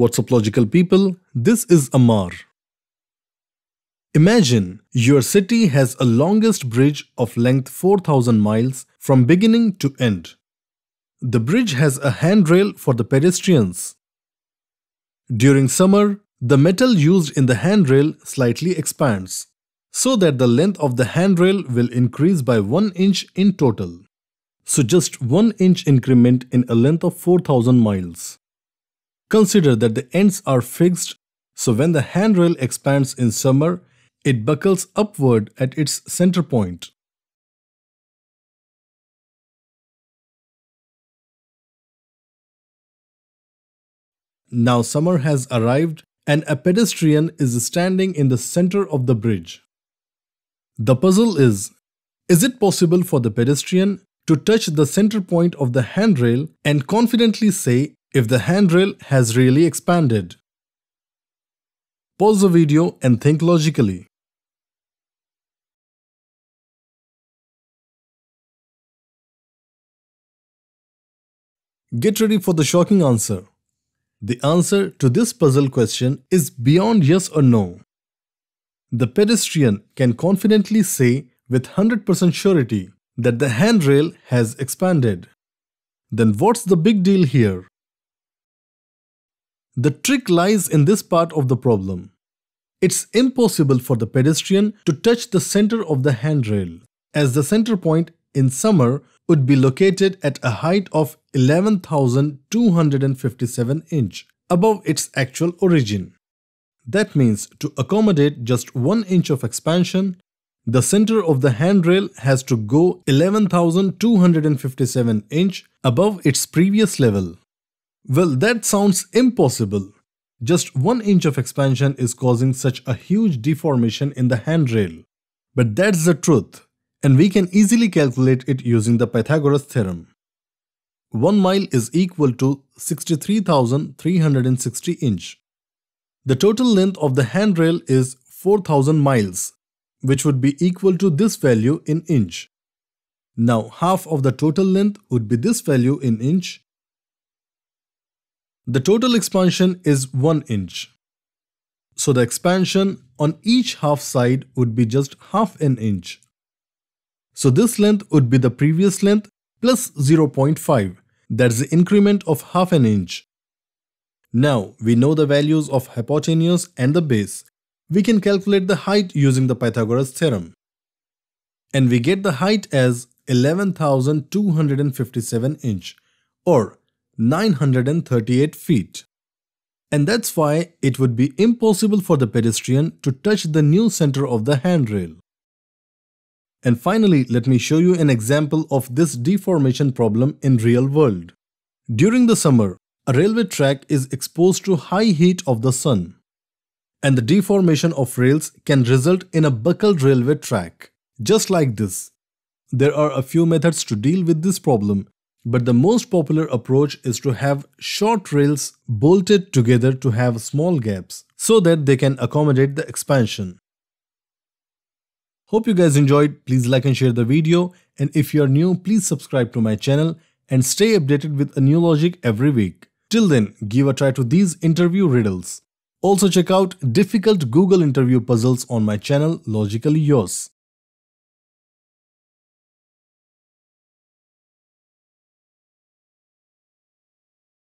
What's up, logical people? This is Amar. Imagine your city has a longest bridge of length 4000 miles from beginning to end. The bridge has a handrail for the pedestrians. During summer, the metal used in the handrail slightly expands, so that the length of the handrail will increase by 1 inch in total. So just 1 inch increment in a length of 4000 miles. Consider that the ends are fixed, so when the handrail expands in summer, it buckles upward at its center point. Now summer has arrived and a pedestrian is standing in the center of the bridge. The puzzle is, is it possible for the pedestrian to touch the center point of the handrail and confidently say if the handrail has really expanded. Pause the video and think logically. Get ready for the shocking answer. The answer to this puzzle question is beyond yes or no. The pedestrian can confidently say with 100% surety that the handrail has expanded. Then what's the big deal here? The trick lies in this part of the problem. It's impossible for the pedestrian to touch the center of the handrail, as the center point in summer would be located at a height of 11,257 inch above its actual origin. That means to accommodate just 1 inch of expansion, the center of the handrail has to go 11,257 inch above its previous level. Well, that sounds impossible. Just one inch of expansion is causing such a huge deformation in the handrail. But that's the truth, and we can easily calculate it using the Pythagoras theorem. 1 mile is equal to 63,360 inch. The total length of the handrail is 4,000 miles, which would be equal to this value in inch. Now half of the total length would be this value in inch the total expansion is 1 inch. So the expansion on each half side would be just half an inch. So this length would be the previous length plus 0.5. That's the increment of half an inch. Now we know the values of hypotenuse and the base. We can calculate the height using the Pythagoras theorem. And we get the height as 11,257 inch or 938 feet. And that's why it would be impossible for the pedestrian to touch the new center of the handrail. And finally, let me show you an example of this deformation problem in real world. During the summer, a railway track is exposed to high heat of the sun. And the deformation of rails can result in a buckled railway track, just like this. There are a few methods to deal with this problem but the most popular approach is to have short rails bolted together to have small gaps so that they can accommodate the expansion. Hope you guys enjoyed, please like and share the video and if you are new please subscribe to my channel and stay updated with a new logic every week. Till then, give a try to these interview riddles. Also check out difficult Google interview puzzles on my channel Logically Yours.